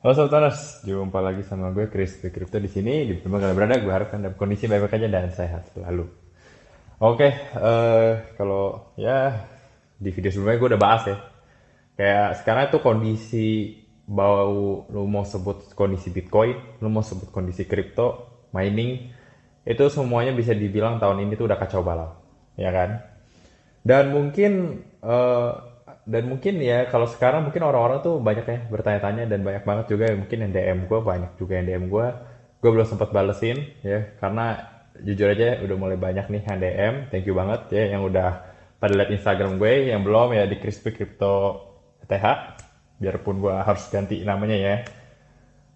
Halo Sultanas, jumpa lagi sama gue Chris The Crypto di sini. Di tempat kalian berada, gue harapkan dalam kondisi baik-baik aja dan sehat selalu. Oke, okay, uh, eh, kalau ya di video sebelumnya gue udah bahas ya. Kayak sekarang tuh kondisi bau lu mau sebut kondisi Bitcoin, lu mau sebut kondisi Crypto mining, itu semuanya bisa dibilang tahun ini tuh udah kacau balau, ya kan? Dan mungkin uh, dan mungkin ya kalau sekarang mungkin orang-orang tuh banyak ya bertanya-tanya dan banyak banget juga yang mungkin yang DM gue banyak juga yang DM gue gue belum sempat balesin ya karena jujur aja udah mulai banyak nih yang DM thank you banget ya yang udah pada lihat Instagram gue yang belum ya di Crispy Crypto ETH biarpun gue harus ganti namanya ya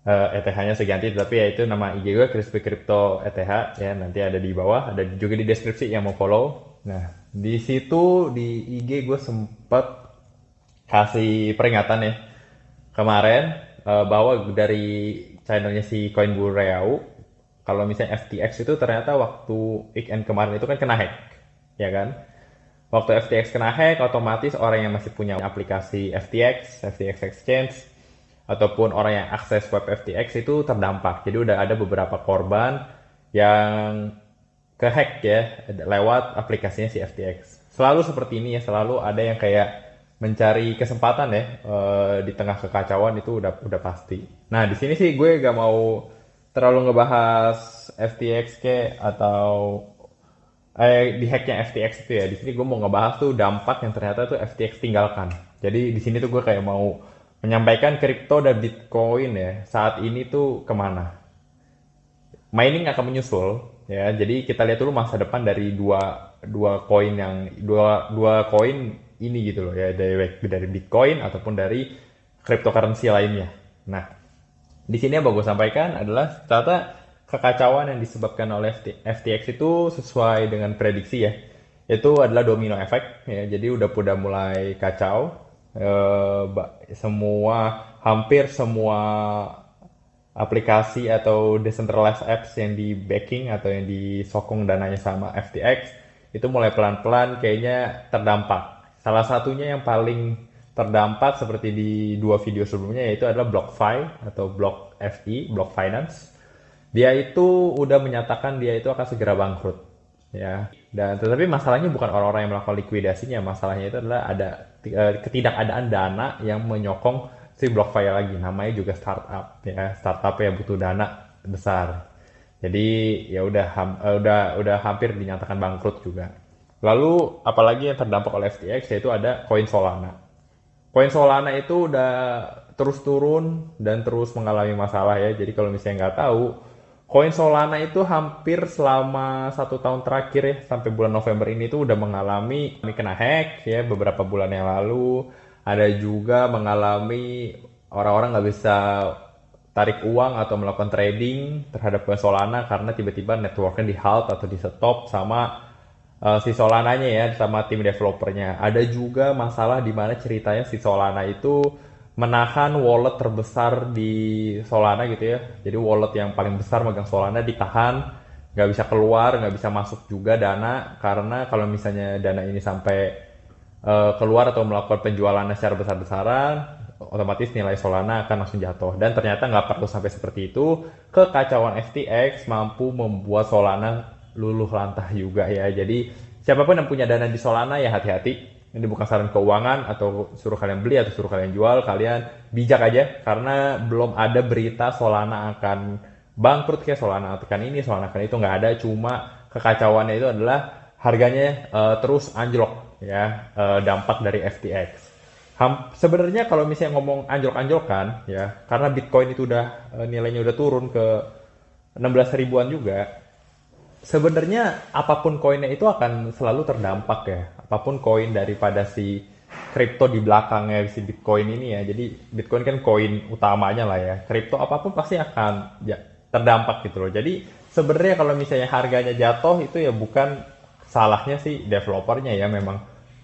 uh, eh, ETH-nya seganti tapi ya itu nama IG gue Crispy Crypto ETH ya nanti ada di bawah ada juga di deskripsi yang mau follow nah di situ di IG gue sempat kasih peringatan ya kemarin uh, eh, bahwa dari channelnya si Coin Bureau kalau misalnya FTX itu ternyata waktu weekend kemarin itu kan kena hack ya kan waktu FTX kena hack otomatis orang yang masih punya aplikasi FTX FTX Exchange ataupun orang yang akses web FTX itu terdampak jadi udah ada beberapa korban yang ke hack ya lewat aplikasinya si FTX. Selalu seperti ini ya, selalu ada yang kayak mencari kesempatan ya uh, di tengah kekacauan itu udah udah pasti. Nah di sini sih gue gak mau terlalu ngebahas FTX ke atau eh, di hacknya FTX itu ya. Di sini gue mau ngebahas tuh dampak yang ternyata tuh FTX tinggalkan. Jadi di sini tuh gue kayak mau menyampaikan kripto dan Bitcoin ya saat ini tuh kemana. Mining akan menyusul ya. Jadi kita lihat dulu masa depan dari dua dua koin yang dua dua koin ini gitu loh ya dari dari Bitcoin ataupun dari cryptocurrency lainnya. Nah, di sini yang mau gue sampaikan adalah ternyata kekacauan yang disebabkan oleh FTX itu sesuai dengan prediksi ya. Itu adalah domino efek ya. Jadi udah udah mulai kacau eh, semua hampir semua aplikasi atau decentralized apps yang di backing atau yang disokong dananya sama FTX itu mulai pelan-pelan kayaknya terdampak Salah satunya yang paling terdampak seperti di dua video sebelumnya yaitu adalah BlockFi atau Block FI, Block Finance. Dia itu udah menyatakan dia itu akan segera bangkrut, ya. Dan tetapi masalahnya bukan orang-orang yang melakukan likuidasinya, masalahnya itu adalah ada eh, ketidakadaan dana yang menyokong si BlockFi lagi. Namanya juga startup, ya. Startup yang butuh dana besar. Jadi ya udah ham, eh, udah udah hampir dinyatakan bangkrut juga. Lalu apalagi yang terdampak oleh FTX yaitu ada koin Solana. Koin Solana itu udah terus turun dan terus mengalami masalah ya. Jadi kalau misalnya nggak tahu, koin Solana itu hampir selama satu tahun terakhir ya sampai bulan November ini tuh udah mengalami kena hack ya beberapa bulan yang lalu. Ada juga mengalami orang-orang nggak bisa tarik uang atau melakukan trading terhadap koin Solana karena tiba-tiba networknya di halt atau di stop sama uh, si Solananya ya sama tim developernya. Ada juga masalah di mana ceritanya si Solana itu menahan wallet terbesar di Solana gitu ya. Jadi wallet yang paling besar megang Solana ditahan, nggak bisa keluar, nggak bisa masuk juga dana karena kalau misalnya dana ini sampai uh, keluar atau melakukan penjualan secara besar-besaran, otomatis nilai Solana akan langsung jatuh. Dan ternyata nggak perlu sampai seperti itu, kekacauan FTX mampu membuat Solana luluh lantah juga ya. Jadi siapapun yang punya dana di Solana ya hati-hati. Ini bukan saran keuangan atau suruh kalian beli atau suruh kalian jual. Kalian bijak aja karena belum ada berita Solana akan bangkrut kayak Solana akan ini, Solana akan itu nggak ada. Cuma kekacauannya itu adalah harganya uh, terus anjlok ya uh, dampak dari FTX. sebenarnya kalau misalnya ngomong anjlok-anjlokan ya karena Bitcoin itu udah eh, nilainya udah turun ke 16 ribuan juga sebenarnya apapun koinnya itu akan selalu terdampak ya. Apapun koin daripada si kripto di belakangnya si Bitcoin ini ya. Jadi Bitcoin kan koin utamanya lah ya. Kripto apapun pasti akan ya, terdampak gitu loh. Jadi sebenarnya kalau misalnya harganya jatuh itu ya bukan salahnya sih developernya ya memang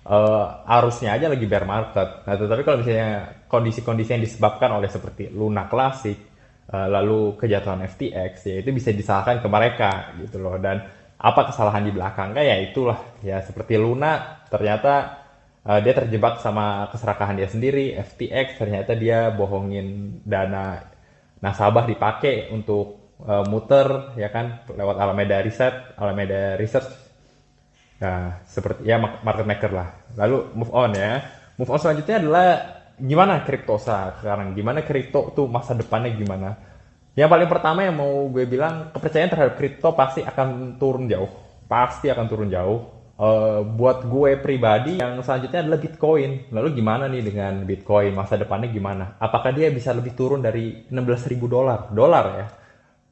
uh, arusnya aja lagi bear market. Nah, tetapi kalau misalnya kondisi-kondisi yang disebabkan oleh seperti Luna Classic, Eh, lalu kejatuhan FTX ya itu bisa disalahkan ke mereka gitu loh dan apa kesalahan di belakangnya ya itulah ya seperti Luna ternyata uh, dia terjebak sama keserakahan dia sendiri FTX ternyata dia bohongin dana nasabah dipakai untuk uh, muter ya kan lewat Alameda Research Alameda Research nah seperti ya market maker lah lalu move on ya move on selanjutnya adalah gimana kripto sekarang? Gimana kripto tuh masa depannya gimana? Yang paling pertama yang mau gue bilang kepercayaan terhadap kripto pasti akan turun jauh, pasti akan turun jauh. Uh, buat gue pribadi yang selanjutnya adalah Bitcoin. Lalu gimana nih dengan Bitcoin masa depannya gimana? Apakah dia bisa lebih turun dari 16.000 dolar? Dolar ya.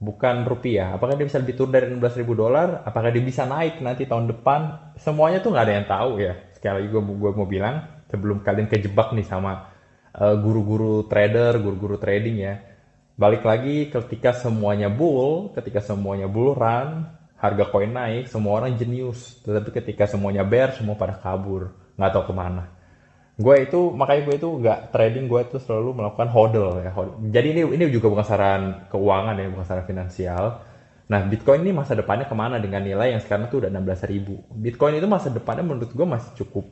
Bukan rupiah. Apakah dia bisa lebih turun dari 16.000 dolar? Apakah dia bisa naik nanti tahun depan? Semuanya tuh nggak ada yang tahu ya. Sekali lagi gue, gue mau bilang sebelum kalian kejebak nih sama Eh, guru-guru trader, guru-guru trading ya. Balik lagi ketika semuanya bull, ketika semuanya bull run, harga koin naik, semua orang jenius. Tetapi ketika semuanya bear, semua pada kabur, nggak tahu kemana. Gue itu makanya gue itu nggak trading, gue itu selalu melakukan hodl ya. Jadi ini ini juga bukan saran keuangan ya, bukan saran finansial. Nah, Bitcoin ini masa depannya kemana dengan nilai yang sekarang tuh udah 16.000. Bitcoin itu masa depannya menurut gue masih cukup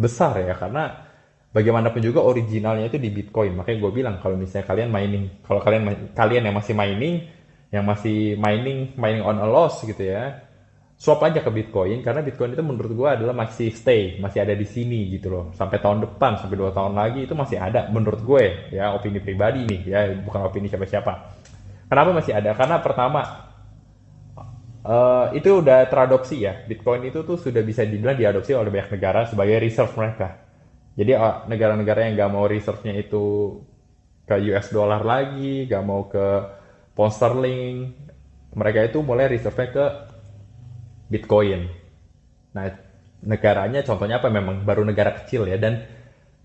besar ya, karena bagaimanapun juga originalnya itu di Bitcoin. Makanya gue bilang kalau misalnya kalian mining, kalau kalian kalian yang masih mining, yang masih mining mining on a loss gitu ya, swap aja ke Bitcoin karena Bitcoin itu menurut gue adalah masih stay, masih ada di sini gitu loh. Sampai tahun depan, sampai dua tahun lagi itu masih ada menurut gue ya opini pribadi nih ya bukan opini siapa-siapa. Kenapa masih ada? Karena pertama Uh, itu udah teradopsi ya. Bitcoin itu tuh sudah bisa dibilang diadopsi oleh banyak negara sebagai reserve mereka jadi oh, negara-negara yang nggak mau reserve-nya itu ke US dollar lagi, nggak mau ke pound sterling, mereka itu mulai reserve-nya ke Bitcoin. Nah, negaranya contohnya apa memang baru negara kecil ya dan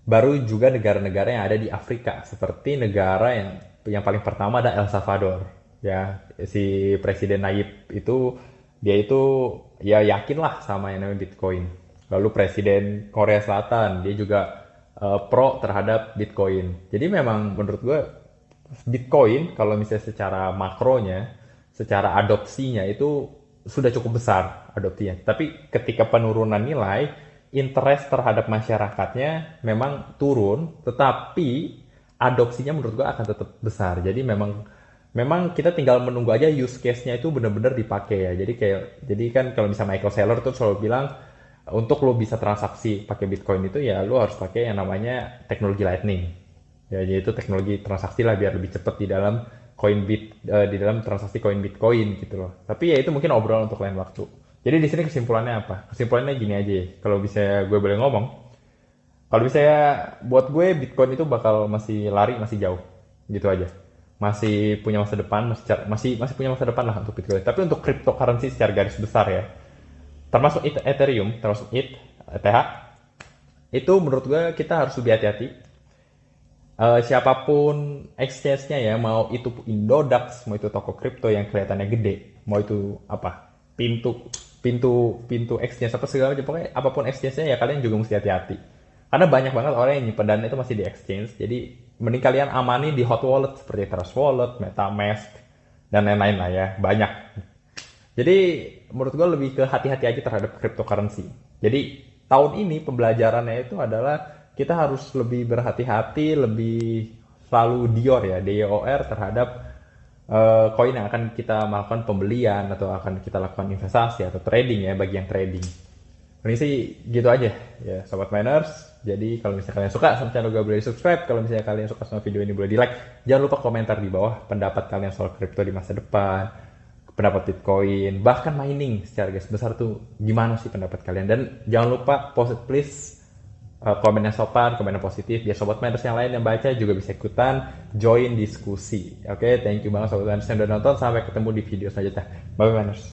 baru juga negara-negara yang ada di Afrika seperti negara yang yang paling pertama ada El Salvador ya si presiden Nayib itu dia itu ya yakinlah sama yang namanya Bitcoin lalu presiden Korea Selatan dia juga uh, pro terhadap Bitcoin. Jadi memang menurut gue Bitcoin kalau misalnya secara makronya, secara adopsinya itu sudah cukup besar adopsinya. Tapi ketika penurunan nilai, interest terhadap masyarakatnya memang turun, tetapi adopsinya menurut gue akan tetap besar. Jadi memang memang kita tinggal menunggu aja use case-nya itu benar-benar dipakai ya. Jadi kayak jadi kan kalau misalnya Michael Saylor tuh selalu bilang untuk lo bisa transaksi pakai Bitcoin itu ya lo harus pakai yang namanya teknologi Lightning. Ya, itu teknologi transaksi lah biar lebih cepat di dalam koin bit uh, di dalam transaksi koin Bitcoin gitu loh. Tapi ya itu mungkin obrolan untuk lain waktu. Jadi di sini kesimpulannya apa? Kesimpulannya gini aja ya. Kalau bisa gue boleh ngomong, kalau bisa buat gue Bitcoin itu bakal masih lari masih jauh gitu aja. Masih punya masa depan, masih masih masih punya masa depan lah untuk Bitcoin. Tapi untuk cryptocurrency secara garis besar ya, termasuk Ethereum, termasuk ETH, ETH, itu menurut gue kita harus lebih hati-hati. Uh, siapapun exchange-nya ya, mau itu Indodax, mau itu toko kripto yang kelihatannya gede, mau itu apa, pintu pintu pintu exchange apa segala macam pokoknya apapun exchange-nya ya kalian juga mesti hati-hati. Karena banyak banget orang yang nyimpen dana itu masih di exchange, jadi mending kalian amani di hot wallet seperti Trust Wallet, MetaMask, dan lain-lain lah ya, banyak jadi menurut gue lebih ke hati-hati aja terhadap cryptocurrency. Jadi tahun ini pembelajarannya itu adalah kita harus lebih berhati-hati, lebih selalu dior ya, DOR terhadap eh, koin uh, yang akan kita melakukan pembelian atau akan kita lakukan investasi atau trading ya bagi yang trading. Ini sih gitu aja ya sobat miners. Jadi kalau misalnya kalian suka sama channel gue boleh subscribe. Kalau misalnya kalian suka sama video ini boleh di like. Jangan lupa komentar di bawah pendapat kalian soal crypto di masa depan pendapat Bitcoin, bahkan mining secara garis besar tuh gimana sih pendapat kalian? Dan jangan lupa post please komen eh, komennya sopan, komennya positif. Biar sobat miners yang lain yang baca juga bisa ikutan join diskusi. Oke, okay, thank you banget sobat miners yang udah nonton. Sampai ketemu di video selanjutnya. Bye -bye miners.